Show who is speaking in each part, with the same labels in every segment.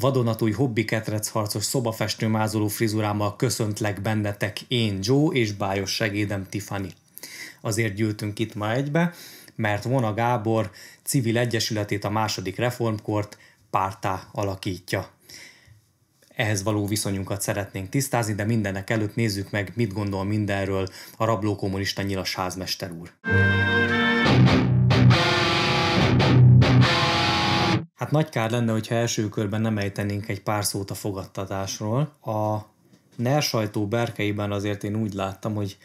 Speaker 1: vadonatúj hobbi harcos, szobafestő mázoló frizurámmal köszöntlek bennetek én Joe és bájos segédem Tiffany. Azért gyűltünk itt ma egybe, mert Vona Gábor civil egyesületét a második reformkort pártá alakítja. Ehhez való viszonyunkat szeretnénk tisztázni, de mindenek előtt nézzük meg, mit gondol mindenről a rabló kommunista nyilas házmester úr. Hát nagy kár lenne, hogyha első körben nem ejtenénk egy pár szót a fogadtatásról. A NER sajtó berkeiben azért én úgy láttam, hogy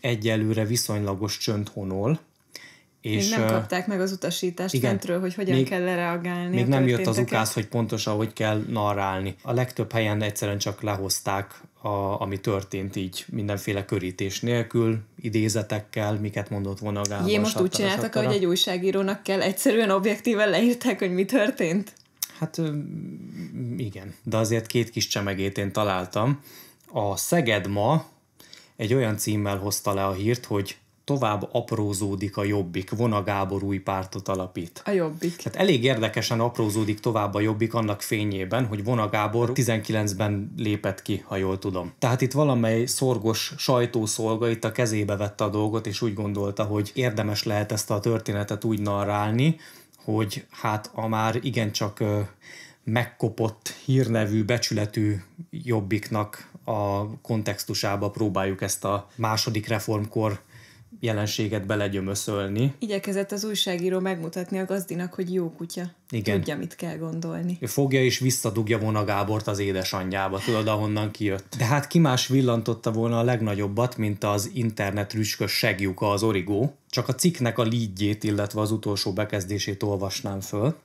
Speaker 1: egyelőre viszonylagos csönd honol, és még nem kapták
Speaker 2: meg az utasítást igen, fentről, hogy hogyan még, kell lereagálni. Még nem jött az ukász,
Speaker 1: hogy pontosan hogy kell narrálni. A legtöbb helyen egyszerűen csak lehozták a, ami történt így mindenféle körítés nélkül, idézetekkel, miket mondott volna Gábor. Én most úgy csináltak, hogy egy
Speaker 2: újságírónak kell, egyszerűen objektíven leírták, hogy mi történt?
Speaker 1: Hát igen, de azért két kis csemegét én találtam. A Szeged ma egy olyan címmel hozta le a hírt, hogy tovább aprózódik a Jobbik, Vona Gábor új pártot alapít. A Jobbik. Tehát elég érdekesen aprózódik tovább a Jobbik annak fényében, hogy Vona Gábor 19-ben lépett ki, ha jól tudom. Tehát itt valamely szorgos sajtószolga itt a kezébe vette a dolgot, és úgy gondolta, hogy érdemes lehet ezt a történetet úgy narrálni, hogy hát a már igencsak megkopott, hírnevű, becsületű jobbiknak a kontextusába próbáljuk ezt a második reformkor jelenséget belegyömöszölni.
Speaker 2: Igyekezett az újságíró megmutatni a gazdinak, hogy jó kutya. Igen. Tudja, mit kell gondolni.
Speaker 1: Ő fogja és visszadugja volna Gábort az édesanyjába, tudod, ahonnan kijött. De hát ki más villantotta volna a legnagyobbat, mint az internet rüskös segjuka az origó. Csak a cikknek a lídjét, illetve az utolsó bekezdését olvasnám föl.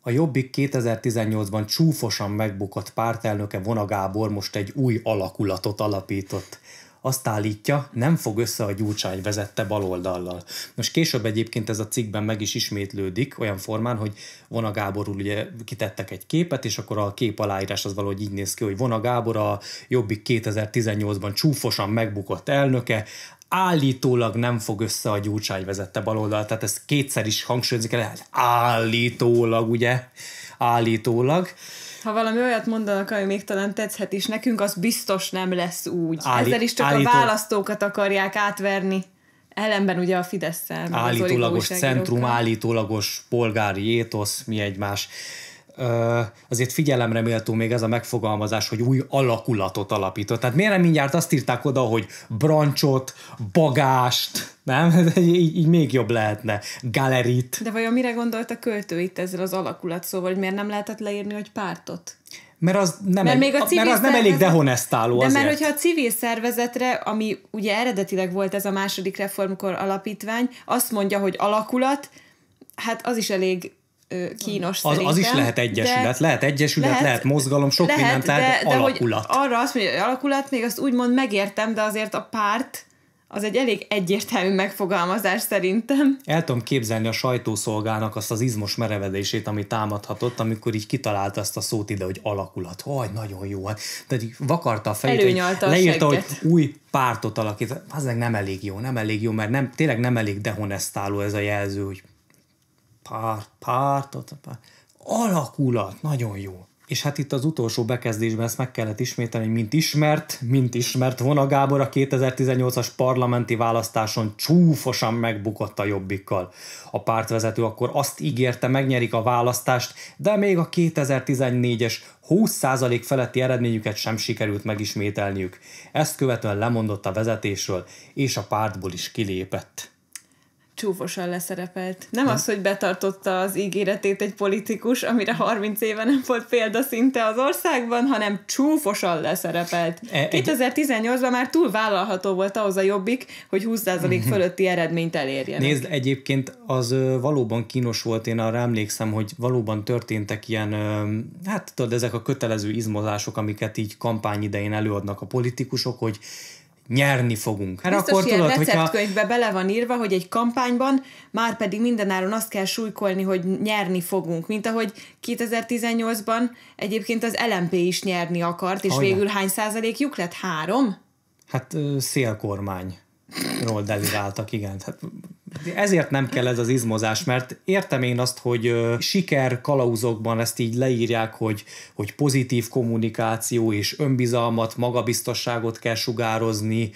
Speaker 1: A Jobbik 2018-ban csúfosan megbukott pártelnöke Vona Gábor most egy új alakulatot alapított azt állítja, nem fog össze a gyurcsány vezette baloldallal. Most később egyébként ez a cikkben meg is ismétlődik olyan formán, hogy Vona Gábor ugye kitettek egy képet, és akkor a kép aláírás az valahogy így néz ki, hogy Vona Gábor a Jobbik 2018-ban csúfosan megbukott elnöke, állítólag nem fog össze a gyurcsány vezette baloldal, tehát ez kétszer is hangsúlyozik el, hát állítólag, ugye, állítólag.
Speaker 2: Ha valami olyat mondanak, ami még talán tetszhet is nekünk, az biztos nem lesz úgy. Állí- Ezzel is csak állító- a választókat akarják átverni. Ellenben ugye a fidesz Állítólagos centrum,
Speaker 1: állítólagos polgári étosz, mi egymás azért figyelemre méltó még ez a megfogalmazás, hogy új alakulatot alapított. Tehát miért nem mindjárt azt írták oda, hogy brancsot, bagást, nem? Így, így még jobb lehetne. Galerit.
Speaker 2: De vajon mire gondolt a költő itt ezzel az alakulat szóval, hogy miért nem lehetett leírni, hogy pártot?
Speaker 1: Mert az nem, mert elég, még a civil mert az nem elég dehonestáló. De azért. mert hogyha
Speaker 2: a civil szervezetre, ami ugye eredetileg volt ez a második reformkor alapítvány, azt mondja, hogy alakulat, hát az is elég kínos az, Az is lehet egyesület, de
Speaker 1: lehet egyesület, lehet, lehet mozgalom, sok lehet, mindent lehet, de, de alakulat. Hogy
Speaker 2: arra azt mondja, hogy alakulat, még azt úgymond megértem, de azért a párt az egy elég egyértelmű megfogalmazás szerintem.
Speaker 1: El tudom képzelni a sajtószolgának azt az izmos merevedését, ami támadhatott, amikor így kitalálta ezt a szót ide, hogy alakulat. Haj, nagyon jó. Hát. De így vakarta a fejét, hogy leírta, hogy új pártot alakít. Az nem elég jó, nem elég jó, mert nem, tényleg nem elég dehonestáló ez a jelző, hogy párt, pártot, párt, alakulat, nagyon jó. És hát itt az utolsó bekezdésben ezt meg kellett ismételni, mint ismert, mint ismert Vona Gábor a 2018-as parlamenti választáson csúfosan megbukott a jobbikkal. A pártvezető akkor azt ígérte, megnyerik a választást, de még a 2014-es 20% feletti eredményüket sem sikerült megismételniük. Ezt követően lemondott a vezetésről, és a pártból is kilépett
Speaker 2: csúfosan leszerepelt. Nem, nem az, hogy betartotta az ígéretét egy politikus, amire 30 éve nem volt szinte az országban, hanem csúfosan leszerepelt. E, 2018-ban már túl vállalható volt ahhoz a jobbik, hogy 20% mhm. fölötti eredményt elérjen. Nézd,
Speaker 1: egyébként az ö, valóban kínos volt, én arra emlékszem, hogy valóban történtek ilyen, ö, hát tudod, ezek a kötelező izmozások, amiket így kampány idején előadnak a politikusok, hogy nyerni fogunk. Hát akkor ilyen tudod, receptkönyvbe
Speaker 2: hogyha... bele van írva, hogy egy kampányban már pedig mindenáron azt kell súlykolni, hogy nyerni fogunk, mint ahogy 2018-ban egyébként az LMP is nyerni akart, és Hogyne? végül hány százalékjuk lett? Három?
Speaker 1: Hát szélkormány. Ról deliráltak, igen. Hát ezért nem kell ez az izmozás, mert értem én azt, hogy siker kalauzokban ezt így leírják, hogy, hogy pozitív kommunikáció és önbizalmat, magabiztosságot kell sugározni,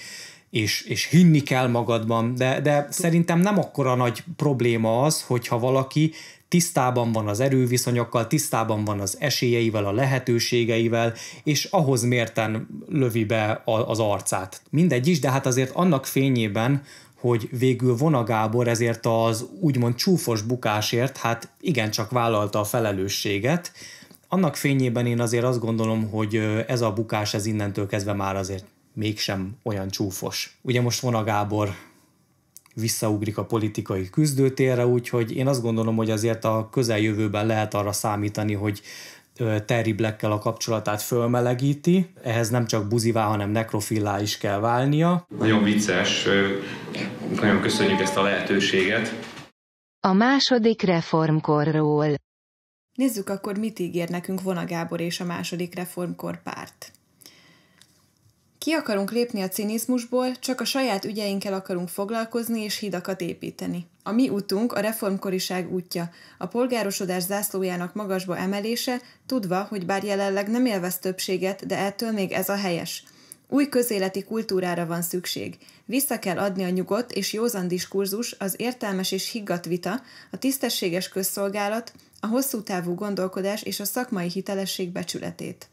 Speaker 1: és, és hinni kell magadban, de, de szerintem nem akkora nagy probléma az, hogyha valaki tisztában van az erőviszonyokkal, tisztában van az esélyeivel, a lehetőségeivel, és ahhoz mérten lövi be az arcát. Mindegy is, de hát azért annak fényében, hogy végül Vona Gábor ezért az úgymond csúfos bukásért hát igencsak vállalta a felelősséget. Annak fényében én azért azt gondolom, hogy ez a bukás ez innentől kezdve már azért mégsem olyan csúfos. Ugye most Vona Gábor visszaugrik a politikai küzdőtérre, úgyhogy én azt gondolom, hogy azért a közeljövőben lehet arra számítani, hogy Terry black a kapcsolatát fölmelegíti. Ehhez nem csak buzivá, hanem nekrofillá is kell válnia. Nagyon vicces, nagyon köszönjük ezt a lehetőséget.
Speaker 2: A második reformkorról. Nézzük akkor, mit ígér nekünk Vona Gábor és a második reformkor párt. Ki akarunk lépni a cinizmusból, csak a saját ügyeinkkel akarunk foglalkozni és hidakat építeni. A mi útunk a reformkoriság útja, a polgárosodás zászlójának magasba emelése, tudva, hogy bár jelenleg nem élvez többséget, de ettől még ez a helyes. Új közéleti kultúrára van szükség. Vissza kell adni a nyugodt és józan diskurzus, az értelmes és higgadt vita, a tisztességes közszolgálat, a hosszú távú gondolkodás és a szakmai hitelesség becsületét.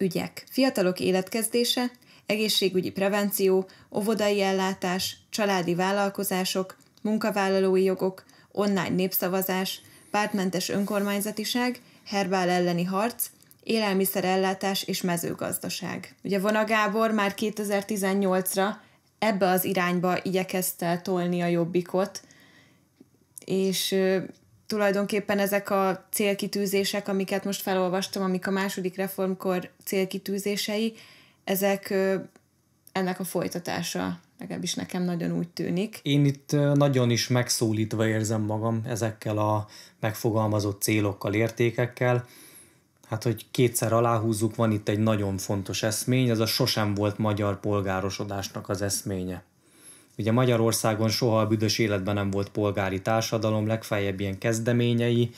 Speaker 2: Ügyek. Fiatalok életkezdése, egészségügyi prevenció, óvodai ellátás, családi vállalkozások, munkavállalói jogok, online népszavazás, pártmentes önkormányzatiság, herbál elleni harc, élelmiszerellátás és mezőgazdaság. Ugye Vona Gábor már 2018-ra ebbe az irányba igyekezte tolni a jobbikot, és tulajdonképpen ezek a célkitűzések, amiket most felolvastam, amik a második reformkor célkitűzései, ezek ennek a folytatása, legalábbis nekem nagyon úgy tűnik.
Speaker 1: Én itt nagyon is megszólítva érzem magam ezekkel a megfogalmazott célokkal, értékekkel. Hát, hogy kétszer aláhúzzuk, van itt egy nagyon fontos eszmény, ez a sosem volt magyar polgárosodásnak az eszménye. Ugye Magyarországon soha a büdös életben nem volt polgári társadalom, legfeljebb ilyen kezdeményei,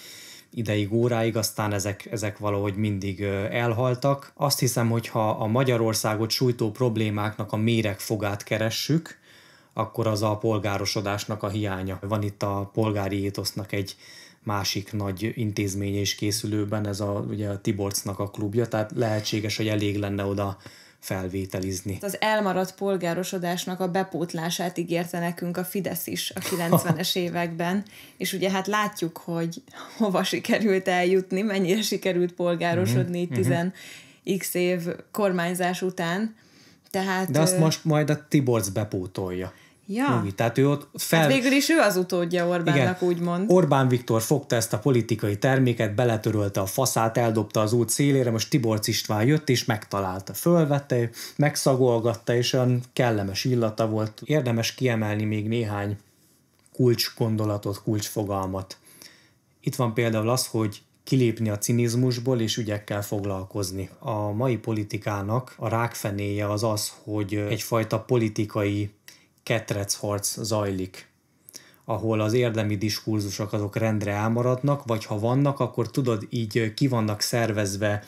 Speaker 1: ideig, óráig, aztán ezek, ezek valahogy mindig elhaltak. Azt hiszem, hogy ha a Magyarországot sújtó problémáknak a méregfogát keressük, akkor az a polgárosodásnak a hiánya. Van itt a polgári étosznak egy másik nagy intézménye is készülőben, ez a, ugye a Tiborcnak a klubja, tehát lehetséges, hogy elég lenne oda felvételizni.
Speaker 2: Az elmaradt polgárosodásnak a bepótlását ígérte nekünk a Fidesz is a 90-es években, és ugye hát látjuk, hogy hova sikerült eljutni, mennyire sikerült polgárosodni mm-hmm. Mhm. 10 x év kormányzás után. Tehát, De azt most
Speaker 1: majd a Tiborz bepótolja. Ja. Jogi. tehát ő ott hát fel... Hát végül
Speaker 2: is ő az utódja Orbánnak, úgy úgymond.
Speaker 1: Orbán Viktor fogta ezt a politikai terméket, beletörölte a faszát, eldobta az út szélére, most Tibor István jött és megtalálta, fölvette, megszagolgatta, és olyan kellemes illata volt. Érdemes kiemelni még néhány kulcs gondolatot, kulcsfogalmat. Itt van például az, hogy kilépni a cinizmusból és ügyekkel foglalkozni. A mai politikának a rákfenéje az az, hogy egyfajta politikai ketrecharc zajlik, ahol az érdemi diskurzusok azok rendre elmaradnak, vagy ha vannak, akkor tudod, így ki vannak szervezve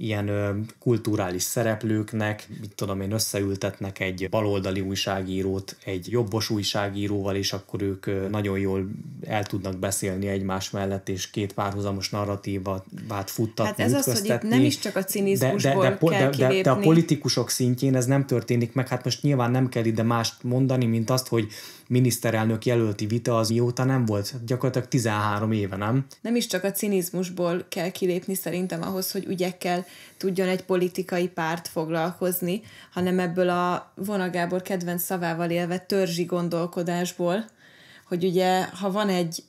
Speaker 1: ilyen kulturális szereplőknek, mit tudom én, összeültetnek egy baloldali újságírót egy jobbos újságíróval, és akkor ők nagyon jól el tudnak beszélni egymás mellett, és két párhuzamos narratívát futtatni, Hát ez az, hogy itt nem is
Speaker 2: csak a cinizmusból de, de, de, kell de, de, de a
Speaker 1: politikusok szintjén ez nem történik meg, hát most nyilván nem kell ide mást mondani, mint azt, hogy miniszterelnök jelölti vita az mióta nem volt, gyakorlatilag 13 éve, nem?
Speaker 2: Nem is csak a cinizmusból kell kilépni szerintem ahhoz, hogy ügyekkel tudjon egy politikai párt foglalkozni, hanem ebből a vonagábor kedvenc szavával élve törzsi gondolkodásból, hogy ugye, ha van egy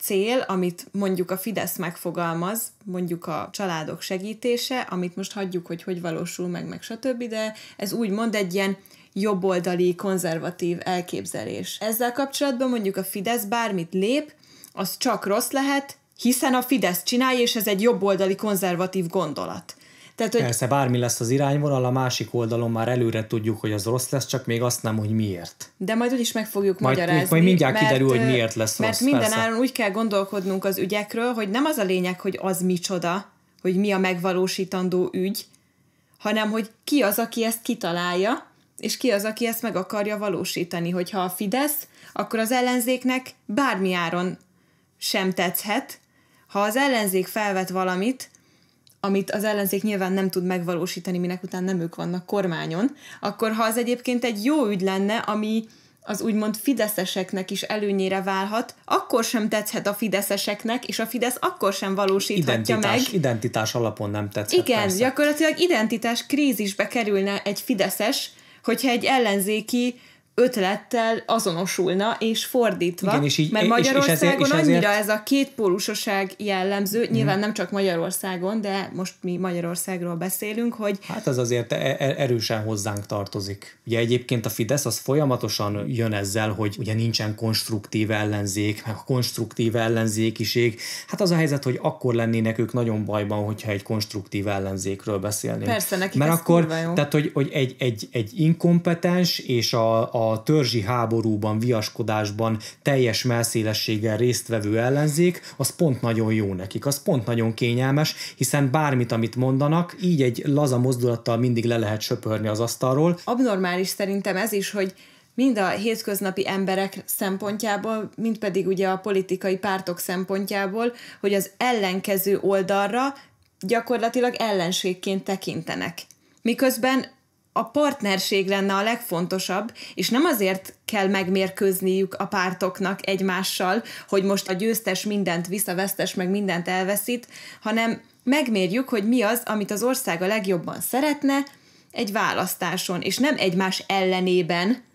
Speaker 2: cél, amit mondjuk a Fidesz megfogalmaz, mondjuk a családok segítése, amit most hagyjuk, hogy hogy valósul meg, meg stb., de ez úgymond egy ilyen jobboldali, konzervatív elképzelés. Ezzel kapcsolatban mondjuk a Fidesz bármit lép, az csak rossz lehet, hiszen a Fidesz csinálja, és ez egy jobboldali, konzervatív gondolat. Tehát, hogy... Persze,
Speaker 1: bármi lesz az irányvonal, a másik oldalon már előre tudjuk, hogy az rossz lesz, csak még azt nem, hogy miért.
Speaker 2: De majd úgyis meg fogjuk majd, magyarázni. Majd mindjárt mert, kiderül, hogy miért lesz mert rossz. Mert minden áron úgy kell gondolkodnunk az ügyekről, hogy nem az a lényeg, hogy az micsoda, hogy mi a megvalósítandó ügy, hanem hogy ki az, aki ezt kitalálja, és ki az, aki ezt meg akarja valósítani, hogyha a Fidesz, akkor az ellenzéknek bármi áron sem tetszhet. Ha az ellenzék felvet valamit, amit az ellenzék nyilván nem tud megvalósítani, minek után nem ők vannak kormányon, akkor ha az egyébként egy jó ügy lenne, ami az úgymond fideszeseknek is előnyére válhat, akkor sem tetszhet a fideszeseknek, és a Fidesz akkor sem valósíthatja identitás, meg.
Speaker 1: Identitás alapon nem tetszhet. Igen, persze.
Speaker 2: gyakorlatilag identitás krízisbe kerülne egy fideszes, hogyha egy ellenzéki ötlettel azonosulna, és fordítva. Igen, és így, mert Magyarországon és, és ezért, és ezért... annyira ez a kétpólusoság jellemző, nyilván nyilván mhm. nem csak Magyarországon, de most mi Magyarországról beszélünk, hogy... Hát
Speaker 1: ez azért e- e- erősen hozzánk tartozik. Ugye egyébként a Fidesz az folyamatosan jön ezzel, hogy ugye nincsen konstruktív ellenzék, meg a konstruktív ellenzékiség. Hát az a helyzet, hogy akkor lennének ők nagyon bajban, hogyha egy konstruktív ellenzékről beszélnénk. Persze, nekik Mert ez akkor, jó. Tehát, hogy, hogy egy, egy, egy inkompetens és a, a a törzsi háborúban, viaskodásban teljes melszélességgel résztvevő ellenzék, az pont nagyon jó nekik, az pont nagyon kényelmes, hiszen bármit, amit mondanak, így egy laza mozdulattal mindig le lehet söpörni az asztalról.
Speaker 2: Abnormális szerintem ez is, hogy mind a hétköznapi emberek szempontjából, mind pedig ugye a politikai pártok szempontjából, hogy az ellenkező oldalra gyakorlatilag ellenségként tekintenek. Miközben a partnerség lenne a legfontosabb, és nem azért kell megmérkőzniük a pártoknak egymással, hogy most a győztes mindent visszavesztes, meg mindent elveszít, hanem megmérjük, hogy mi az, amit az ország a legjobban szeretne egy választáson, és nem egymás ellenében,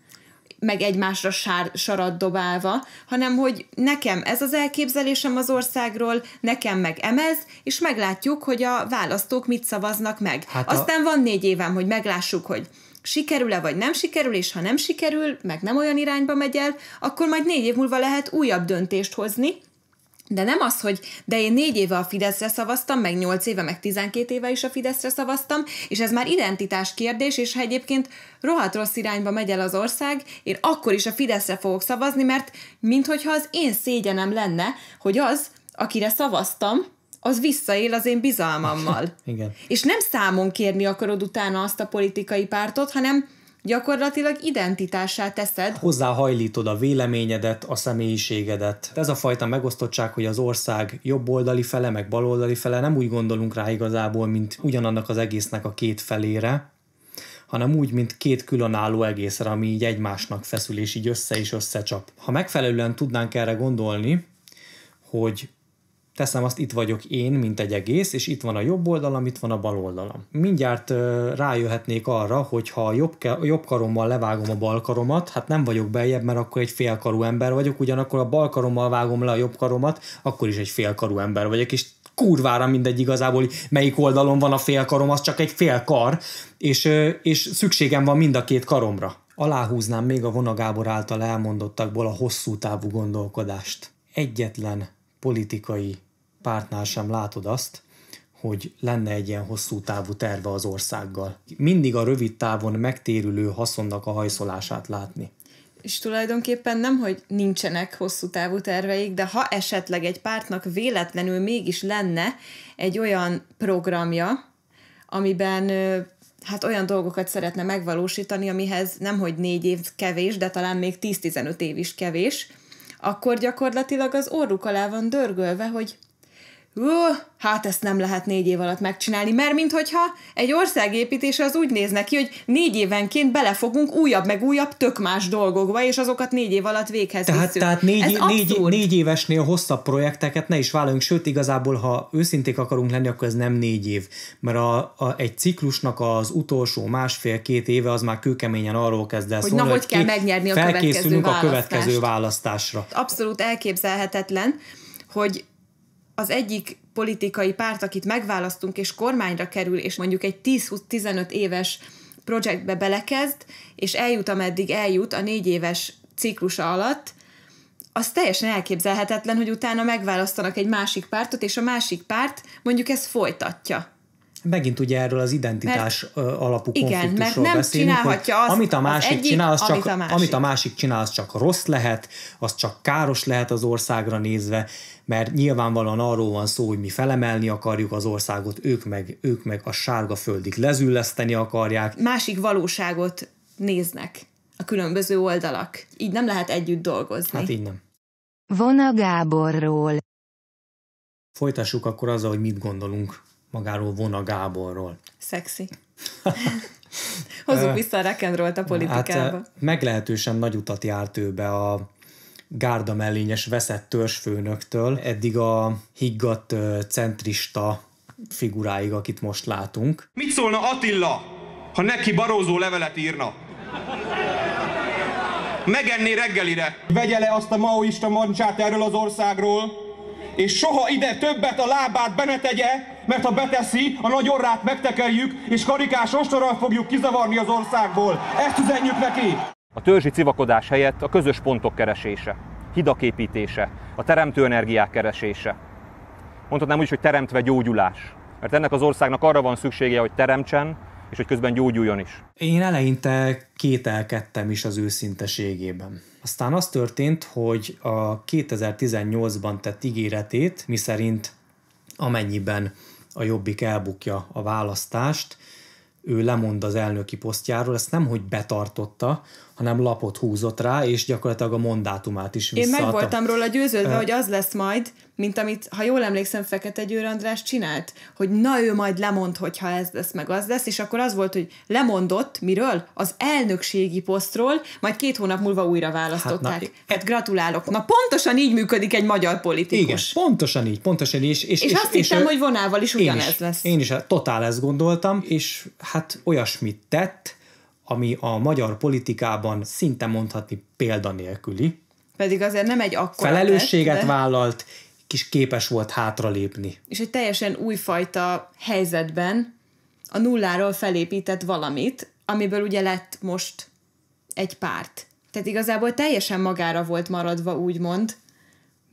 Speaker 2: meg egymásra sár, sarat dobálva, hanem hogy nekem ez az elképzelésem az országról, nekem meg emez, és meglátjuk, hogy a választók mit szavaznak meg. Hát a... Aztán van négy évem, hogy meglássuk, hogy sikerül-e vagy nem sikerül, és ha nem sikerül, meg nem olyan irányba megy el, akkor majd négy év múlva lehet újabb döntést hozni, de nem az, hogy de én négy éve a Fideszre szavaztam, meg nyolc éve, meg tizenkét éve is a Fideszre szavaztam, és ez már identitás kérdés, és ha egyébként rohadt rossz irányba megy el az ország, én akkor is a Fideszre fogok szavazni, mert minthogyha az én szégyenem lenne, hogy az, akire szavaztam, az visszaél az én bizalmammal. Igen. És nem számon kérni akarod utána azt a politikai pártot, hanem gyakorlatilag identitássá teszed.
Speaker 1: Hozzáhajlítod a véleményedet, a személyiségedet. Ez a fajta megosztottság, hogy az ország jobb oldali fele, meg baloldali fele, nem úgy gondolunk rá igazából, mint ugyanannak az egésznek a két felére, hanem úgy, mint két különálló egészre, ami így egymásnak feszül, és így össze is összecsap. Ha megfelelően tudnánk erre gondolni, hogy teszem azt, itt vagyok én, mint egy egész, és itt van a jobb oldalam, itt van a bal oldalam. Mindjárt rájöhetnék arra, hogy ha a jobb, jobb karommal levágom a bal karomat, hát nem vagyok beljebb, mert akkor egy félkarú ember vagyok, ugyanakkor a bal karommal vágom le a jobb karomat, akkor is egy félkarú ember vagyok, és kurvára mindegy igazából, hogy melyik oldalon van a félkarom, az csak egy félkar, és, és szükségem van mind a két karomra. Aláhúznám még a vonagábor által elmondottakból a hosszú távú gondolkodást. Egyetlen politikai pártnál sem látod azt, hogy lenne egy ilyen hosszú távú terve az országgal. Mindig a rövid távon megtérülő haszonnak a hajszolását látni.
Speaker 2: És tulajdonképpen nem, hogy nincsenek hosszú távú terveik, de ha esetleg egy pártnak véletlenül mégis lenne egy olyan programja, amiben hát olyan dolgokat szeretne megvalósítani, amihez nem hogy négy év kevés, de talán még 10-15 év is kevés, akkor gyakorlatilag az orruk alá van dörgölve, hogy Ú, hát ezt nem lehet négy év alatt megcsinálni, mert minthogyha egy országépítés az úgy néz neki, hogy négy évenként belefogunk újabb meg újabb tök más dolgokba, és azokat négy év alatt véghez tehát, visszük. Tehát négy, Ez négy,
Speaker 1: négy évesnél hosszabb projekteket ne is vállaljunk, sőt igazából, ha őszinték akarunk lenni, akkor ez nem négy év, mert a, a, egy ciklusnak az utolsó másfél-két éve az már kőkeményen arról kezd el hogy szólni, na, hogy, hogy kell megnyerni a következő a következő választásra.
Speaker 2: Abszolút elképzelhetetlen, hogy az egyik politikai párt, akit megválasztunk, és kormányra kerül, és mondjuk egy 10-15 éves projektbe belekezd, és eljut, ameddig eljut a négy éves ciklusa alatt, az teljesen elképzelhetetlen, hogy utána megválasztanak egy másik pártot, és a másik párt mondjuk ezt folytatja
Speaker 1: megint ugye erről az identitás mert, alapú igen, konfliktusról mert nem beszélünk, csinálhatja hogy azt, amit a másik az egyik, csinál, az amit csak, a másik. amit a másik csinál, az csak rossz lehet, az csak káros lehet az országra nézve, mert nyilvánvalóan arról van szó, hogy mi felemelni akarjuk az országot, ők meg, ők meg a sárga földig lezülleszteni akarják.
Speaker 2: Másik valóságot néznek a különböző oldalak. Így nem lehet együtt dolgozni. Hát így nem. a Gáborról.
Speaker 1: Folytassuk akkor azzal, hogy mit gondolunk magáról Vona Gáborról.
Speaker 2: Szexi. Hozzuk vissza a rock a politikába. Hát,
Speaker 1: meglehetősen nagy utat járt be a gárda mellényes veszett törzsfőnöktől, eddig a higgadt centrista figuráig, akit most látunk. Mit szólna Attila, ha neki barózó levelet írna? Megenné reggelire. Vegye le azt a maoista mancsát erről az országról, és soha ide többet a lábát be ne tegye, mert ha beteszi, a nagy orrát megtekerjük, és karikás ostorral fogjuk kizavarni az országból. Ezt üzenjük neki! A törzsi civakodás helyett a közös pontok keresése, hidak építése, a teremtő energiák keresése. Mondhatnám úgy, hogy teremtve gyógyulás. Mert ennek az országnak arra van szüksége, hogy teremtsen, és hogy közben gyógyuljon is. Én eleinte kételkedtem is az őszinteségében. Aztán az történt, hogy a 2018-ban tett ígéretét, miszerint amennyiben a Jobbik elbukja a választást, ő lemond az elnöki posztjáról, ezt nem hogy betartotta, hanem lapot húzott rá, és gyakorlatilag a mondátumát is visszaadta. Én meg voltam róla győződve, uh, hogy az
Speaker 2: lesz majd, mint amit, ha jól emlékszem, Fekete Győr András csinált, hogy na ő majd lemond, hogyha ez lesz, meg az lesz, és akkor az volt, hogy lemondott, miről? Az elnökségi posztról, majd két hónap múlva újra választották. Hát, na, hát gratulálok. Na pontosan így működik egy magyar politikus.
Speaker 1: Igen, pontosan így, pontosan így. És, és, és, és azt és hittem, és, hogy vonával
Speaker 2: is ugyanez lesz.
Speaker 1: Én is hát totál ezt gondoltam, és hát olyasmit tett, ami a magyar politikában szinte mondhatni példanélküli,
Speaker 2: pedig azért nem egy akkora Felelősséget tett, de...
Speaker 1: vállalt, kis képes volt hátralépni.
Speaker 2: És egy teljesen újfajta helyzetben a nulláról felépített valamit, amiből ugye lett most egy párt. Tehát igazából teljesen magára volt maradva, úgymond,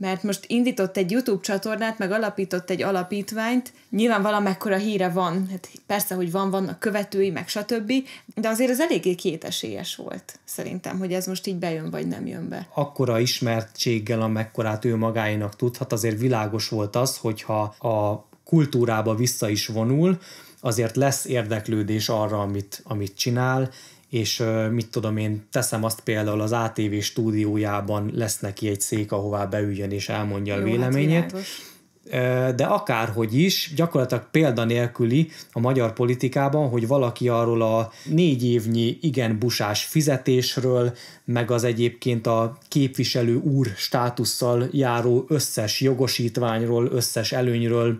Speaker 2: mert most indított egy YouTube csatornát, meg alapított egy alapítványt, nyilván valamekkora híre van, hát persze, hogy van, vannak követői, meg stb., de azért ez eléggé kétesélyes volt, szerintem, hogy ez most így bejön, vagy nem jön be.
Speaker 1: Akkora ismertséggel, amekkorát ő magáinak tudhat, azért világos volt az, hogyha a kultúrába vissza is vonul, azért lesz érdeklődés arra, amit, amit csinál, és mit tudom én, teszem azt például az ATV stúdiójában lesz neki egy szék, ahová beüljön és elmondja Jó, a hát véleményét. Hát de akárhogy is, gyakorlatilag példa nélküli a magyar politikában, hogy valaki arról a négy évnyi igen busás fizetésről, meg az egyébként a képviselő úr státusszal járó összes jogosítványról, összes előnyről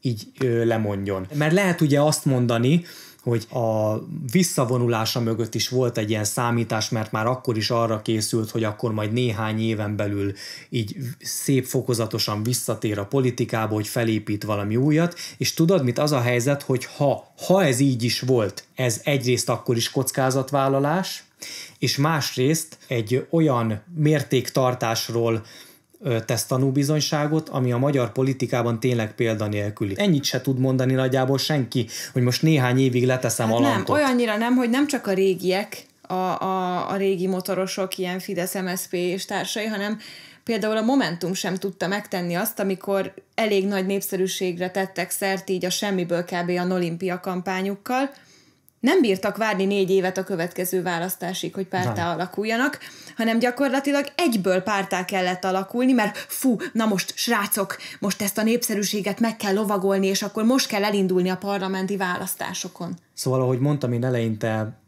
Speaker 1: így lemondjon. Mert lehet ugye azt mondani, hogy a visszavonulása mögött is volt egy ilyen számítás, mert már akkor is arra készült, hogy akkor majd néhány éven belül így szép fokozatosan visszatér a politikába, hogy felépít valami újat, és tudod mit az a helyzet, hogy ha, ha ez így is volt, ez egyrészt akkor is kockázatvállalás, és másrészt egy olyan mértéktartásról, tesztanúbizonyságot, ami a magyar politikában tényleg példanélküli. Ennyit se tud mondani nagyjából senki, hogy most néhány évig leteszem hát alantot. Nem,
Speaker 2: olyannyira nem, hogy nem csak a régiek, a, a, a régi motorosok, ilyen Fidesz, MSZP és társai, hanem például a Momentum sem tudta megtenni azt, amikor elég nagy népszerűségre tettek szert így a semmiből kb. a Nolimpia kampányukkal, nem bírtak várni négy évet a következő választásig, hogy pártá nem. alakuljanak, hanem gyakorlatilag egyből pártá kellett alakulni, mert fú, na most srácok, most ezt a népszerűséget meg kell lovagolni, és akkor most kell elindulni a parlamenti választásokon.
Speaker 1: Szóval, ahogy mondtam, én eleinte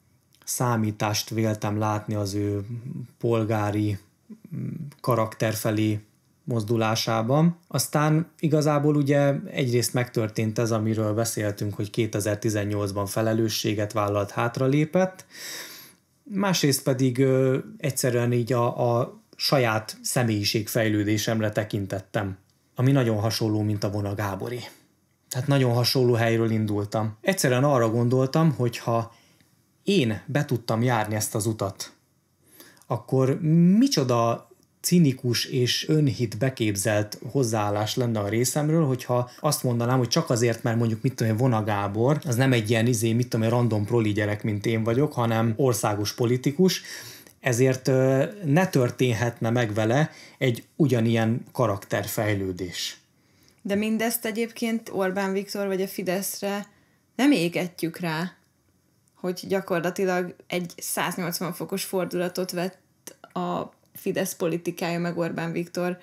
Speaker 1: számítást véltem látni az ő polgári mm, karakter felé mozdulásában. Aztán igazából ugye egyrészt megtörtént ez, amiről beszéltünk, hogy 2018-ban felelősséget vállalt, hátralépett, másrészt pedig ö, egyszerűen így a, a saját személyiségfejlődésemre tekintettem, ami nagyon hasonló, mint a Vona Gábori. Tehát nagyon hasonló helyről indultam. Egyszerűen arra gondoltam, hogy ha én be tudtam járni ezt az utat, akkor micsoda cinikus és önhit beképzelt hozzáállás lenne a részemről, hogyha azt mondanám, hogy csak azért, mert mondjuk mit tudom én, Vona Gábor, az nem egy ilyen izé, mit tudom én, random proli gyerek, mint én vagyok, hanem országos politikus, ezért ne történhetne meg vele egy ugyanilyen karakterfejlődés.
Speaker 2: De mindezt egyébként Orbán Viktor vagy a Fideszre nem égetjük rá, hogy gyakorlatilag egy 180 fokos fordulatot vett a Fidesz politikája, meg Orbán Viktor.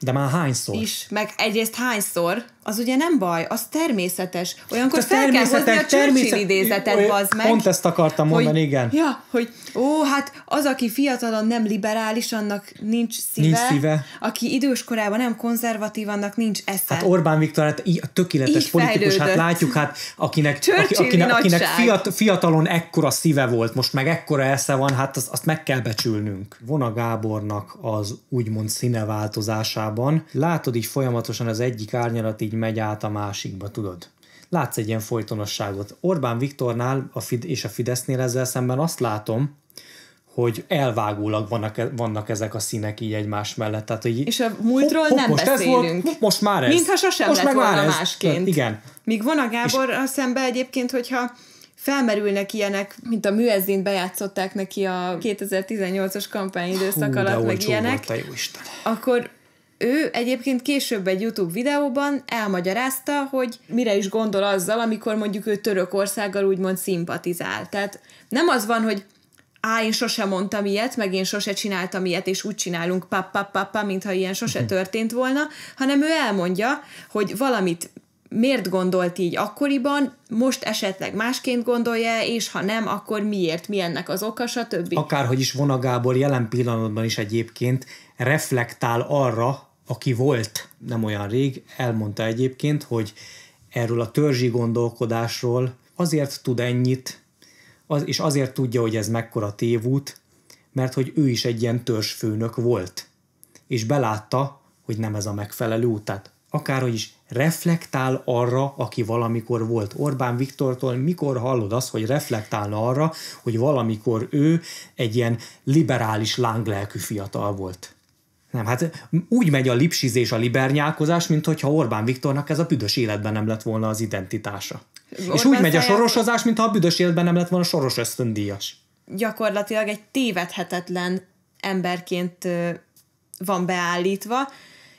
Speaker 1: De már hányszor?
Speaker 2: Is, meg egyrészt hányszor, az ugye nem baj, az természetes. Olyankor Te fel kell hozni a Churchill idézetet, bazd meg. Pont
Speaker 1: ezt akartam hogy, mondani, igen.
Speaker 2: Ja, hogy ó, hát az, aki fiatalon nem liberális, annak nincs szíve. Nincs szíve. Aki időskorában nem konzervatív, annak nincs esze. Hát
Speaker 1: Orbán Viktor, hát így, tökéletes így politikus, hát fejlődött. hát látjuk, hát akinek, aki, akinek, akinek fiat, fiatalon ekkora szíve volt, most meg ekkora esze van, hát azt, azt meg kell becsülnünk. Von a Gábornak az úgymond színeváltozásában látod így folyamatosan az egyik árnyalat így megy át a másikba, tudod? Látsz egy ilyen folytonosságot. Orbán Viktornál a Fid- és a Fidesznél ezzel szemben azt látom, hogy elvágólag vannak, e- vannak ezek a színek így egymás mellett. Tehát, hogy és a
Speaker 2: múltról hop, hop, nem most beszélünk. Ez volt, hop,
Speaker 1: most már ez. Mintha sosem most lett volna ez. másként. Igen.
Speaker 2: Míg van a Gábor és... szembe egyébként, hogyha felmerülnek ilyenek, mint a műezdint bejátszották neki a 2018-as kampányidőszak Hú, alatt, meg ilyenek, volt, akkor ő egyébként később egy YouTube videóban elmagyarázta, hogy mire is gondol azzal, amikor mondjuk ő Törökországgal úgymond szimpatizál. Tehát nem az van, hogy á, én sose mondtam ilyet, meg én sose csináltam ilyet, és úgy csinálunk pap, pap, pap, pap mintha ilyen sose mhm. történt volna, hanem ő elmondja, hogy valamit miért gondolt így akkoriban, most esetleg másként gondolja, és ha nem, akkor miért, mi ennek az oka, stb.
Speaker 1: Akárhogy is vonagából jelen pillanatban is egyébként reflektál arra, aki volt nem olyan rég, elmondta egyébként, hogy erről a törzsi gondolkodásról azért tud ennyit, az, és azért tudja, hogy ez mekkora tévút, mert hogy ő is egy ilyen törzsfőnök volt, és belátta, hogy nem ez a megfelelő út. Tehát akárhogy is reflektál arra, aki valamikor volt. Orbán Viktortól mikor hallod azt, hogy reflektálna arra, hogy valamikor ő egy ilyen liberális lánglelkű fiatal volt? Nem, hát úgy megy a lipsizés, a libernyálkozás, mint hogyha Orbán Viktornak ez a büdös életben nem lett volna az identitása.
Speaker 2: Orbán És úgy megy a sorosozás,
Speaker 1: mintha a büdös életben nem lett volna soros ösztöndíjas.
Speaker 2: Gyakorlatilag egy tévedhetetlen emberként van beállítva,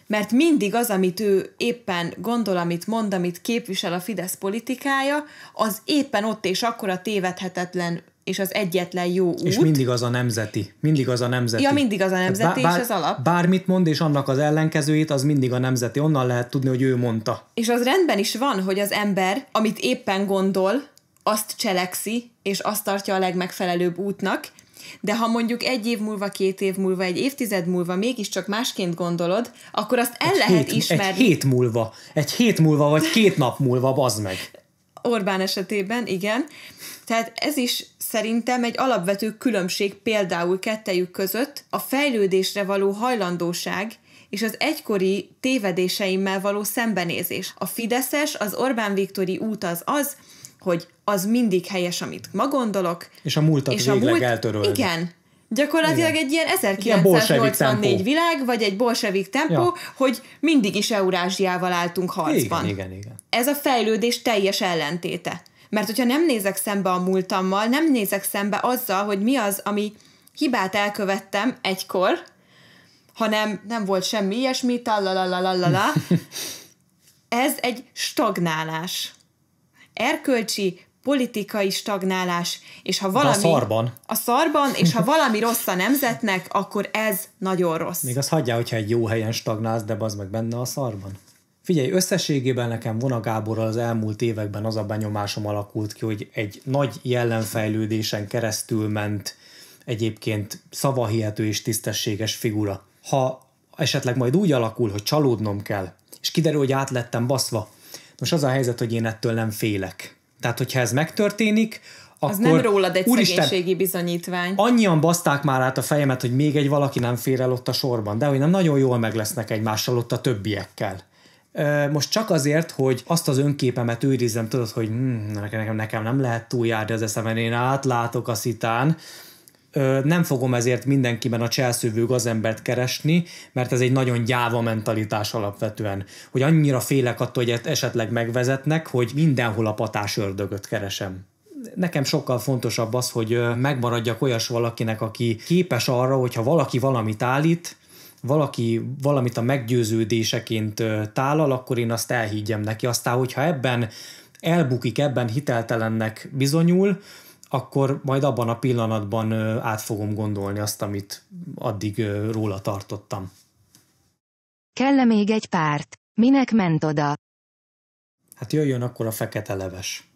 Speaker 2: mert mindig az, amit ő éppen gondol, amit mond, amit képvisel a Fidesz politikája, az éppen ott és akkor a tévedhetetlen és az egyetlen jó út. És mindig
Speaker 1: az a nemzeti. Mindig az a nemzeti. Ja, mindig az a nemzeti, bár, és az alap. Bármit mond, és annak az ellenkezőjét, az mindig a nemzeti. Onnan lehet tudni, hogy ő mondta.
Speaker 2: És az rendben is van, hogy az ember, amit éppen gondol, azt cselekszi, és azt tartja a legmegfelelőbb útnak, de ha mondjuk egy év múlva, két év múlva, egy évtized múlva mégiscsak másként gondolod, akkor azt el egy lehet hét, ismerni. Egy hét
Speaker 1: múlva, egy hét múlva, vagy két nap múlva, bazd meg.
Speaker 2: Orbán esetében, igen. Tehát ez is szerintem egy alapvető különbség például kettejük között a fejlődésre való hajlandóság és az egykori tévedéseimmel való szembenézés. A Fideszes, az Orbán Viktori út az az, hogy az mindig helyes, amit ma gondolok.
Speaker 1: És a múltat és végleg a múlt, eltörölni. Igen,
Speaker 2: Gyakorlatilag Igen. egy ilyen 1984 világ, vagy egy bolsevik tempó, ja. hogy mindig is Eurázsiával álltunk harcban. Igen, igen, igen. Ez a fejlődés teljes ellentéte. Mert hogyha nem nézek szembe a múltammal, nem nézek szembe azzal, hogy mi az, ami hibát elkövettem egykor, hanem nem volt semmi ilyesmi, talalalalalala, ez egy stagnálás. Erkölcsi, politikai stagnálás, és ha valami... De a szarban. A szarban, és ha valami rossz a nemzetnek, akkor ez nagyon rossz. Még
Speaker 1: azt hagyja, hogyha egy jó helyen stagnálsz, de az meg benne a szarban. Figyelj, összességében nekem Vona Gáborral az elmúlt években az a benyomásom alakult ki, hogy egy nagy jellemfejlődésen keresztül ment egyébként szavahihető és tisztességes figura. Ha esetleg majd úgy alakul, hogy csalódnom kell, és kiderül, hogy átlettem baszva, most az a helyzet, hogy én ettől nem félek tehát, hogyha ez megtörténik, akkor... Az nem rólad egy úristen, szegénységi
Speaker 2: bizonyítvány.
Speaker 1: Annyian baszták már át a fejemet, hogy még egy valaki nem fér el ott a sorban, de hogy nem nagyon jól meg lesznek egymással ott a többiekkel. Most csak azért, hogy azt az önképemet őrizzem, tudod, hogy hm, nekem, nekem nem lehet túljárni az eszemen, én átlátok a szitán, nem fogom ezért mindenkiben a cselszövő gazembert keresni, mert ez egy nagyon gyáva mentalitás alapvetően, hogy annyira félek attól, hogy esetleg megvezetnek, hogy mindenhol a patás ördögöt keresem. Nekem sokkal fontosabb az, hogy megmaradjak olyas valakinek, aki képes arra, hogyha valaki valamit állít, valaki valamit a meggyőződéseként tálal, akkor én azt elhiggyem neki. Aztán, hogyha ebben elbukik, ebben hiteltelennek bizonyul, akkor majd abban a pillanatban át fogom gondolni azt, amit addig róla tartottam.
Speaker 2: kell -e még egy párt? Minek ment oda?
Speaker 1: Hát jöjjön akkor a fekete leves.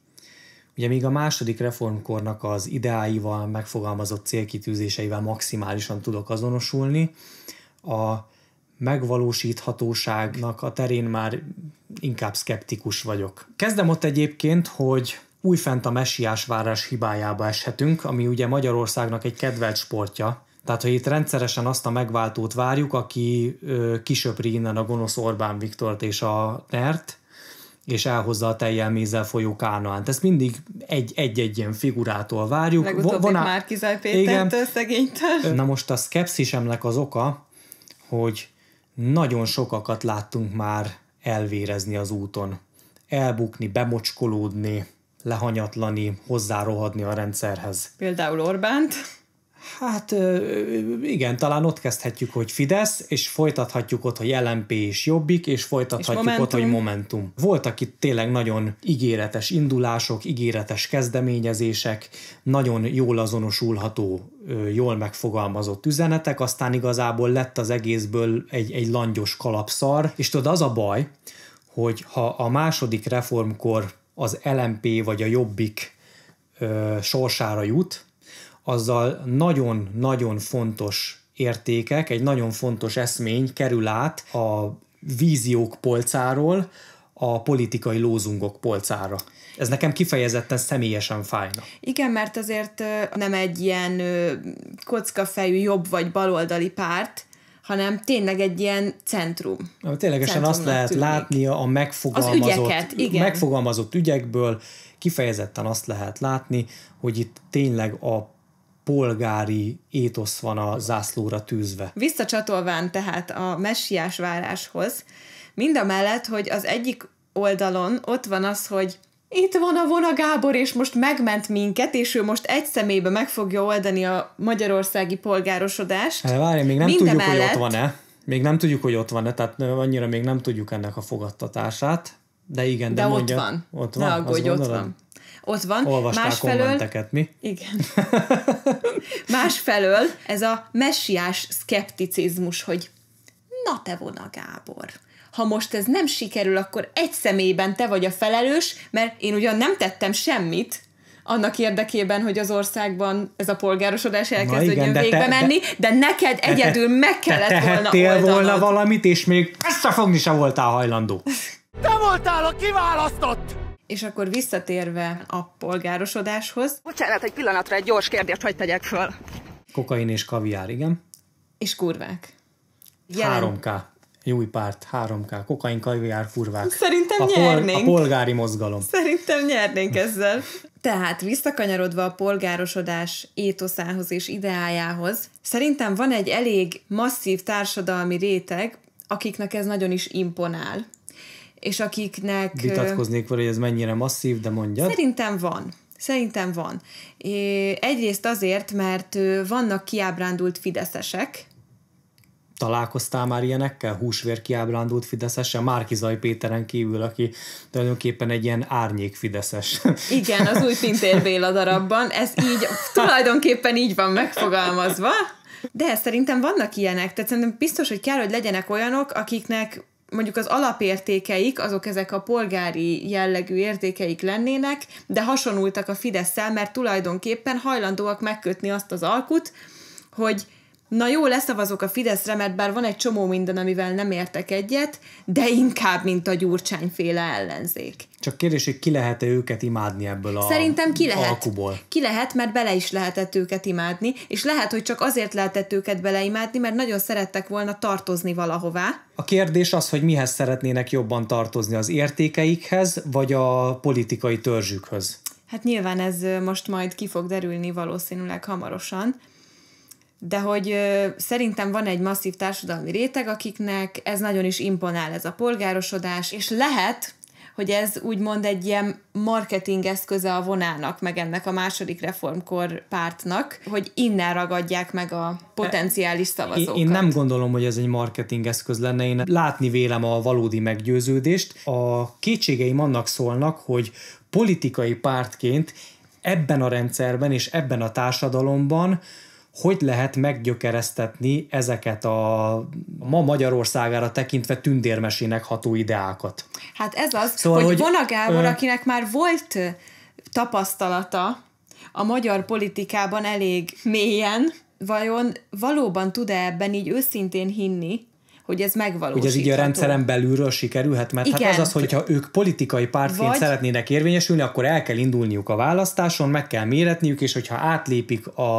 Speaker 1: Ugye még a második reformkornak az ideáival megfogalmazott célkitűzéseivel maximálisan tudok azonosulni, a megvalósíthatóságnak a terén már inkább skeptikus vagyok. Kezdem ott egyébként, hogy újfent a messiás várás hibájába eshetünk, ami ugye Magyarországnak egy kedvelt sportja, tehát, hogy itt rendszeresen azt a megváltót várjuk, aki ö, kisöpri innen a gonosz Orbán Viktort és a Nert, és elhozza a tejjel mézzel folyó Kánoánt. Ezt mindig egy-egy ilyen figurától várjuk. Legutóbb van, már
Speaker 2: Kizaj szegénytől. Na
Speaker 1: most a szkepszisemnek az oka, hogy nagyon sokakat láttunk már elvérezni az úton, elbukni, bemocskolódni, lehanyatlani, hozzárohadni a rendszerhez.
Speaker 2: Például Orbánt? Hát
Speaker 1: igen, talán ott kezdhetjük, hogy Fidesz, és folytathatjuk ott, hogy LMP és Jobbik, és folytathatjuk és ott, hogy Momentum. Voltak itt tényleg nagyon ígéretes indulások, ígéretes kezdeményezések, nagyon jól azonosulható, jól megfogalmazott üzenetek, aztán igazából lett az egészből egy, egy langyos kalapszar, és tudod, az a baj, hogy ha a második reformkor az LMP vagy a Jobbik ö, sorsára jut, azzal nagyon-nagyon fontos értékek, egy nagyon fontos eszmény kerül át a víziók polcáról a politikai lózungok polcára. Ez nekem kifejezetten személyesen fájna.
Speaker 2: Igen, mert azért nem egy ilyen kockafejű jobb vagy baloldali párt, hanem tényleg egy ilyen centrum.
Speaker 1: Ami ténylegesen Centrumnak azt lehet tűnik. látnia a megfogalmazott, az ügyeket, igen. megfogalmazott ügyekből, kifejezetten azt lehet látni, hogy itt tényleg a polgári étosz van a zászlóra tűzve.
Speaker 2: Visszacsatolván tehát a messiás váráshoz, mind a mellett, hogy az egyik oldalon ott van az, hogy itt van a Vona Gábor, és most megment minket, és ő most egy szemébe meg fogja oldani a magyarországi polgárosodást. Hát,
Speaker 1: várj, még nem Minden tudjuk, mellett... hogy ott van-e. Még nem tudjuk, hogy ott van-e, tehát annyira még nem tudjuk ennek a fogadtatását. De igen, de, de mondja, ott van. Ott van, ne aggódj, ott van.
Speaker 2: Ott van. Olvastál Másfelől, mi? Igen. Másfelől ez a messiás szkepticizmus, hogy na te vona Gábor, ha most ez nem sikerül, akkor egy személyben te vagy a felelős, mert én ugyan nem tettem semmit, annak érdekében, hogy az országban ez a polgárosodás elkezdődjön igen, végbe te, menni, de, de neked te, egyedül meg kellett te volna oldanod. volna
Speaker 1: valamit, és még összefogni sem voltál hajlandó.
Speaker 2: Te voltál a kiválasztott! És akkor visszatérve a polgárosodáshoz... Bocsánat, egy pillanatra egy gyors kérdést hogy tegyek föl.
Speaker 1: Kokain és kaviár, igen.
Speaker 2: És kurvák. Jelen...
Speaker 1: 3K egy új párt, 3K, kokain, kajviár, kurvák. Szerintem a nyernénk. Pol, a polgári mozgalom.
Speaker 2: Szerintem nyernénk ezzel. Tehát visszakanyarodva a polgárosodás étoszához és ideájához, szerintem van egy elég masszív társadalmi réteg, akiknek ez nagyon is imponál. És akiknek... Vitatkoznék
Speaker 1: vele, hogy ez mennyire masszív, de mondja.
Speaker 2: Szerintem van. Szerintem van. Egyrészt azért, mert vannak kiábrándult fideszesek,
Speaker 1: Találkoztál már ilyenekkel? Húsvér kiábrándult Fideszesen? Márkizai Péteren kívül, aki tulajdonképpen egy ilyen árnyék
Speaker 2: Fideszes. Igen, az új Pintér Béla darabban. Ez így, tulajdonképpen így van megfogalmazva. De szerintem vannak ilyenek, tehát szerintem biztos, hogy kell, hogy legyenek olyanok, akiknek mondjuk az alapértékeik, azok ezek a polgári jellegű értékeik lennének, de hasonultak a fidesz mert tulajdonképpen hajlandóak megkötni azt az alkut, hogy na jó, leszavazok a Fideszre, mert bár van egy csomó minden, amivel nem értek egyet, de inkább, mint a gyurcsányféle ellenzék.
Speaker 1: Csak kérdés, hogy ki lehet-e őket imádni ebből a Szerintem ki lehet. Alkuból.
Speaker 2: Ki lehet, mert bele is lehetett őket imádni, és lehet, hogy csak azért lehetett őket beleimádni, mert nagyon szerettek volna tartozni valahová.
Speaker 1: A kérdés az, hogy mihez szeretnének jobban tartozni, az értékeikhez, vagy a politikai törzsükhöz?
Speaker 2: Hát nyilván ez most majd ki fog derülni valószínűleg hamarosan de hogy ö, szerintem van egy masszív társadalmi réteg, akiknek ez nagyon is imponál ez a polgárosodás, és lehet, hogy ez úgymond egy ilyen marketing eszköze a vonának, meg ennek a második reformkor pártnak, hogy innen ragadják meg a potenciális szavazókat. Én, én
Speaker 1: nem gondolom, hogy ez egy marketing eszköz lenne, én látni vélem a valódi meggyőződést. A kétségeim annak szólnak, hogy politikai pártként ebben a rendszerben és ebben a társadalomban hogy lehet meggyökeresztetni ezeket a ma Magyarországára tekintve tündérmesének ható ideákat.
Speaker 2: Hát ez az, szóval, hogy, hogy a Gábor, ö... akinek már volt tapasztalata a magyar politikában elég mélyen, vajon valóban tud-e ebben így őszintén hinni, hogy ez megvalósítható. Ugye ez így a rendszeren
Speaker 1: belülről sikerülhet, mert hát Igen. hát az az, hogyha ők politikai pártként Vagy... szeretnének érvényesülni, akkor el kell indulniuk a választáson, meg kell méretniük, és hogyha átlépik a,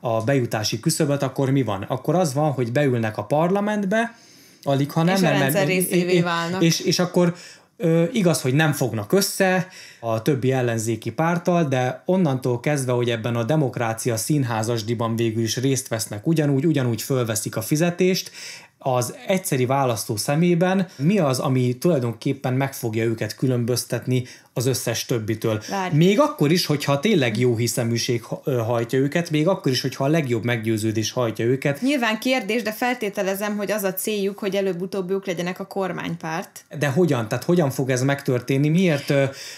Speaker 1: a bejutási küszöböt, akkor mi van? Akkor az van, hogy beülnek a parlamentbe, alig ha nem. És a mert, rendszer részévé
Speaker 2: válnak. És,
Speaker 1: és akkor Ö, igaz, hogy nem fognak össze a többi ellenzéki pártal, de onnantól kezdve, hogy ebben a demokrácia színházasdiban végül is részt vesznek ugyanúgy, ugyanúgy fölveszik a fizetést, az egyszeri választó szemében mi az, ami tulajdonképpen meg fogja őket különböztetni az összes többitől. Várj. Még akkor is, hogyha tényleg jó hiszeműség hajtja őket, még akkor is, hogyha a legjobb meggyőződés hajtja őket.
Speaker 2: Nyilván kérdés, de feltételezem, hogy az a céljuk, hogy előbb-utóbb ők legyenek a kormánypárt.
Speaker 1: De hogyan? Tehát hogyan fog ez megtörténni? Miért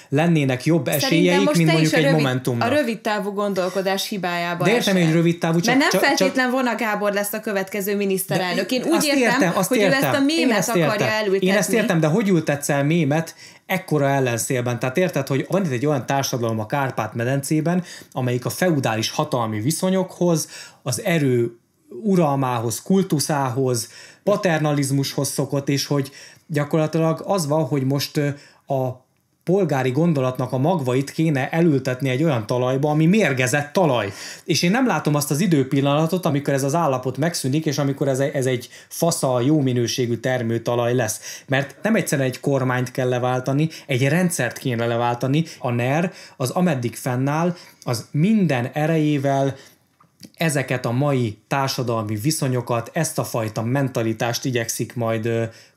Speaker 1: lennének jobb Szerintem esélyeik, mint mondjuk egy rövid, momentumnak? A rövid
Speaker 2: távú gondolkodás hibájában. De értem, hogy
Speaker 1: rövid távú, csak, Mert nem feltétlen
Speaker 2: csak... volna Gábor lesz a következő miniszterelnök. Én úgy értem, értem, azt hogy értem. ő ezt a mémet akarja elültetni. Én ezt értem,
Speaker 1: de hogy ültetsz el mémet ekkora ellenszélben. Tehát érted, hogy van itt egy olyan társadalom a Kárpát-medencében, amelyik a feudális hatalmi viszonyokhoz, az erő uralmához, kultuszához, paternalizmushoz szokott, és hogy gyakorlatilag az van, hogy most a polgári gondolatnak a magvait kéne elültetni egy olyan talajba, ami mérgezett talaj. És én nem látom azt az időpillanatot, amikor ez az állapot megszűnik, és amikor ez, ez egy fasza jó minőségű termőtalaj lesz. Mert nem egyszerűen egy kormányt kell leváltani, egy rendszert kéne leváltani. A NER az ameddig fennáll, az minden erejével ezeket a mai társadalmi viszonyokat, ezt a fajta mentalitást igyekszik majd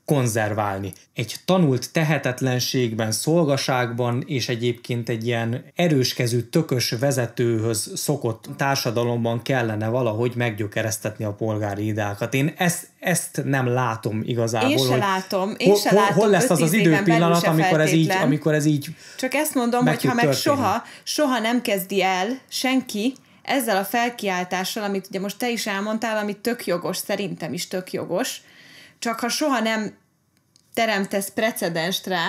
Speaker 1: konzerválni. Egy tanult tehetetlenségben, szolgaságban és egyébként egy ilyen erőskezű, tökös vezetőhöz szokott társadalomban kellene valahogy meggyökeresztetni a polgári ideákat. Én ezt, ezt nem látom igazából. Én se
Speaker 2: látom, én hol, se hol, látom. Hol lesz az az időpillanat, amikor ez, így, amikor ez így Csak ezt mondom, hogy ha meg történni. soha, soha nem kezdi el senki, ezzel a felkiáltással, amit ugye most te is elmondtál, amit tök jogos, szerintem is tök jogos, csak ha soha nem teremtesz precedenst rá,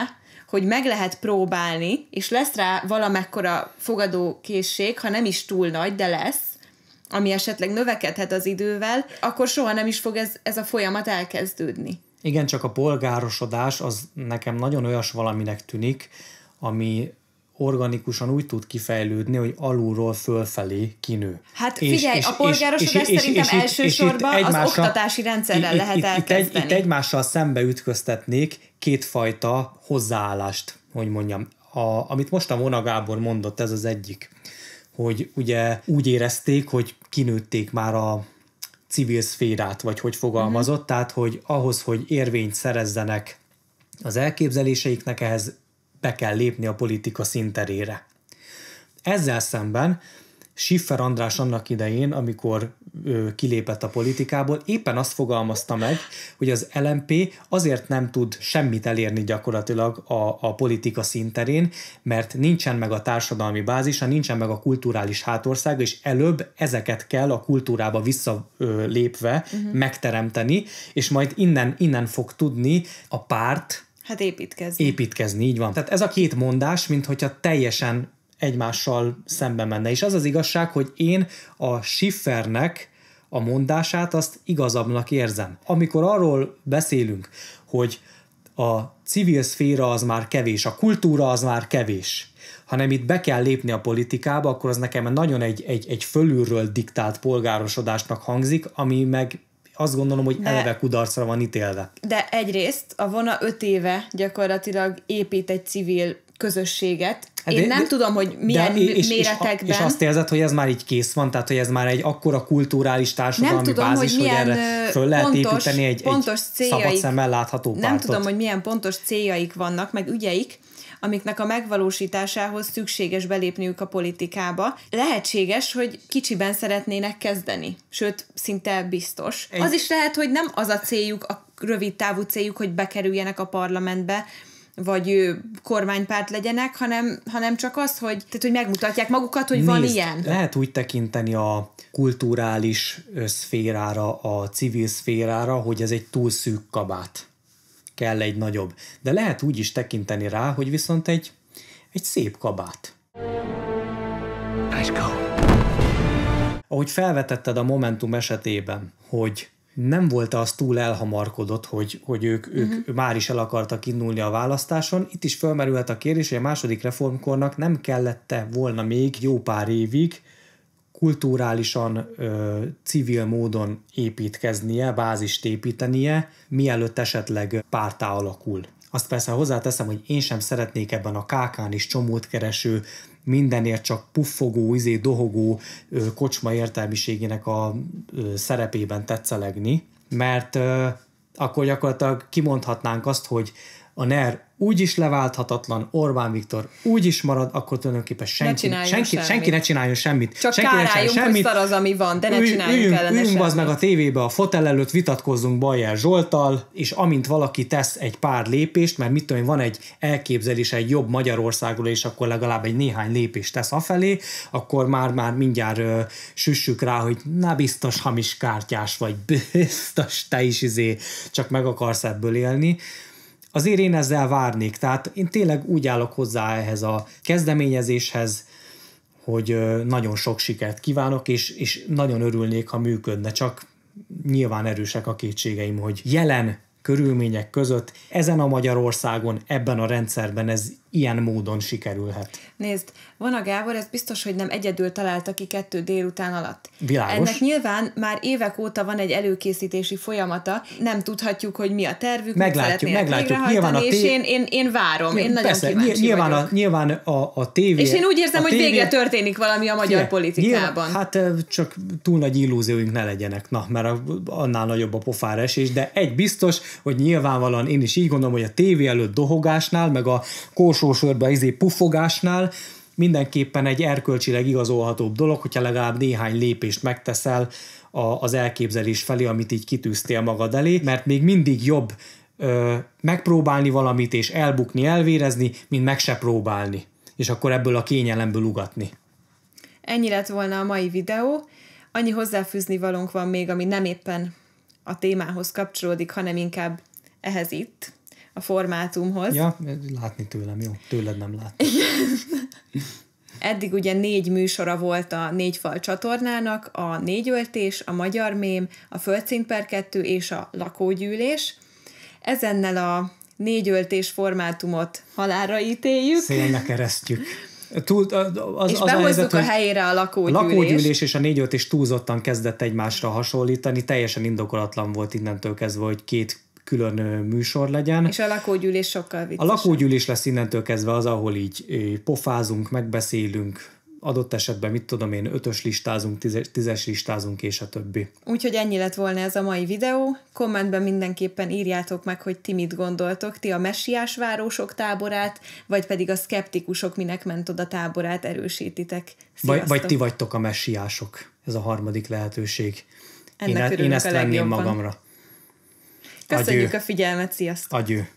Speaker 2: hogy meg lehet próbálni, és lesz rá valamekkora fogadókészség, ha nem is túl nagy, de lesz, ami esetleg növekedhet az idővel, akkor soha nem is fog ez, ez a folyamat elkezdődni.
Speaker 1: Igen, csak a polgárosodás az nekem nagyon olyas valaminek tűnik, ami organikusan úgy tud kifejlődni, hogy alulról fölfelé kinő. Hát és, figyelj, és, a polgárosodás szerintem és, és, elsősorban és az oktatási
Speaker 2: rendszerrel itt, lehet itt, elkezdeni. Itt, egy, itt
Speaker 1: egymással szembe ütköztetnék kétfajta hozzáállást, hogy mondjam. A, amit most a Mona Gábor mondott, ez az egyik, hogy ugye úgy érezték, hogy kinőtték már a civil szférát, vagy hogy fogalmazott, mm-hmm. tehát hogy ahhoz, hogy érvényt szerezzenek az elképzeléseiknek, ehhez be kell lépni a politika szinterére. Ezzel szemben Siffer András annak idején, amikor ő kilépett a politikából, éppen azt fogalmazta meg, hogy az LMP azért nem tud semmit elérni gyakorlatilag a, a politika szinterén, mert nincsen meg a társadalmi bázisa, nincsen meg a kulturális hátország, és előbb ezeket kell a kultúrába visszalépve uh-huh. Mhm. megteremteni, és majd innen, innen fog tudni a párt,
Speaker 2: Hát építkezni.
Speaker 1: Építkezni, így van. Tehát ez a két mondás, mint hogyha teljesen egymással szembe menne. És az az igazság, hogy én a Schiffernek a mondását azt igazabbnak érzem. Amikor arról beszélünk, hogy a civil szféra az már kevés, a kultúra az már kevés, hanem itt be kell lépni a politikába, akkor az nekem nagyon egy, egy, egy fölülről diktált polgárosodásnak hangzik, ami meg azt gondolom, hogy de, eleve kudarcra van ítélve.
Speaker 2: De egyrészt a Vona öt éve gyakorlatilag épít egy civil közösséget. Hát Én de, nem de, tudom, hogy milyen de, és, méretekben. És, és azt
Speaker 1: érzed, hogy ez már így kész van, tehát hogy ez már egy akkora kulturális társadalmi nem tudom, bázis, hogy, hogy erre föl lehet pontos, építeni egy, pontos egy szabad szemmel látható pártot. Nem tudom, hogy
Speaker 2: milyen pontos céljaik vannak, meg ügyeik, amiknek a megvalósításához szükséges belépniük a politikába. Lehetséges, hogy kicsiben szeretnének kezdeni, sőt, szinte biztos. Egy... Az is lehet, hogy nem az a céljuk, a rövid távú céljuk, hogy bekerüljenek a parlamentbe, vagy ő, kormánypárt legyenek, hanem, hanem csak az, hogy, tehát, hogy megmutatják magukat, hogy Nézd, van ilyen.
Speaker 1: Lehet úgy tekinteni a kulturális szférára, a civil szférára, hogy ez egy túl szűk kabát kell egy nagyobb, de lehet úgy is tekinteni rá, hogy viszont egy, egy szép kabát. Let's go. Ahogy felvetetted a Momentum esetében, hogy nem volt az túl elhamarkodott, hogy, hogy ők, uh-huh. ők mhm. már is el akartak indulni a választáson. Itt is felmerülhet a kérdés, hogy a második reformkornak nem kellette volna még jó pár évig kulturálisan ö, civil módon építkeznie, bázist építenie, mielőtt esetleg pártá alakul. Azt persze hozzáteszem, hogy én sem szeretnék ebben a kákán is csomót kereső, mindenért csak puffogó, izé, dohogó ö, kocsma értelmiségének a ö, szerepében tetszelegni, mert ö, akkor gyakorlatilag kimondhatnánk azt, hogy a NER úgy is leválthatatlan, Orbán Viktor úgy is marad, akkor tulajdonképpen senki ne senki, semmit. senki ne csináljon semmit. Csak senki ne csináljon semmit. hogy az,
Speaker 2: ami van, de ne Ül, csináljunk üljünk, ellene üljünk semmit. meg a
Speaker 1: tévébe a fotel előtt, vitatkozzunk Bajer Zsoltal, és amint valaki tesz egy pár lépést, mert mit tudom én, van egy elképzelés egy jobb Magyarországról, és akkor legalább egy néhány lépést tesz afelé, akkor már már mindjárt ö, süssük rá, hogy na biztos hamis kártyás vagy, biztos te is izé, csak meg akarsz ebből élni azért én ezzel várnék. Tehát én tényleg úgy állok hozzá ehhez a kezdeményezéshez, hogy nagyon sok sikert kívánok, és, és nagyon örülnék, ha működne, csak nyilván erősek a kétségeim, hogy jelen körülmények között ezen a Magyarországon, ebben a rendszerben ez ilyen módon sikerülhet.
Speaker 2: Nézd, van a Gábor, ez biztos, hogy nem egyedül találta ki kettő délután alatt. Világos. Ennek nyilván már évek óta van egy előkészítési folyamata, nem tudhatjuk, hogy mi a tervük, meglátjuk, meglátjuk. Nyilván a té... és én, én, én várom, én nagyon persze, kíváncsi nyilván
Speaker 1: vagyok. A, nyilván a, a tévé... És én úgy érzem, hogy végre
Speaker 2: történik valami a magyar Fie, politikában. Nyilván,
Speaker 1: hát csak túl nagy illúzióink ne legyenek, na, mert annál nagyobb a pofára esés, de egy biztos, hogy nyilvánvalóan én is így gondolom, hogy a tévé előtt dohogásnál, meg a korsó utolsó sorban izé puffogásnál mindenképpen egy erkölcsileg igazolhatóbb dolog, hogyha legalább néhány lépést megteszel a, az elképzelés felé, amit így kitűztél magad elé, mert még mindig jobb ö, megpróbálni valamit és elbukni, elvérezni, mint meg se próbálni, és akkor ebből a kényelemből ugatni.
Speaker 2: Ennyi lett volna a mai videó. Annyi hozzáfűzni valónk van még, ami nem éppen a témához kapcsolódik, hanem inkább ehhez itt, a formátumhoz. Ja,
Speaker 1: látni tőlem, jó. Tőled nem láttam.
Speaker 2: Eddig ugye négy műsora volt a négy fal csatornának, a négyöltés, a magyar mém, a földszint per kettő és a lakógyűlés. Ezennel a négyöltés formátumot halára ítéljük. Szélne
Speaker 1: keresztjük. Túl, az, és az behozzuk a, helyzet, a helyére
Speaker 2: a lakógyűlés. A lakógyűlés
Speaker 1: és a négy öltés túlzottan kezdett egymásra hasonlítani, teljesen indokolatlan volt innentől kezdve, hogy két külön műsor
Speaker 2: legyen. És a lakógyűlés sokkal viccesebb. A
Speaker 1: lakógyűlés lesz innentől kezdve az, ahol így pofázunk, megbeszélünk, adott esetben, mit tudom én, ötös listázunk, tízes, tízes listázunk, és a többi.
Speaker 2: Úgyhogy ennyi lett volna ez a mai videó. Kommentben mindenképpen írjátok meg, hogy ti mit gondoltok, ti a messiás városok táborát, vagy pedig a szkeptikusok, minek ment oda táborát erősítitek. Vagy, vagy ti
Speaker 1: vagytok a messiások. Ez a harmadik lehetőség. Ennek én, e- én ezt venném magamra.
Speaker 2: Köszönjük Agyő. a figyelmet, sziasztok!
Speaker 1: Agyő.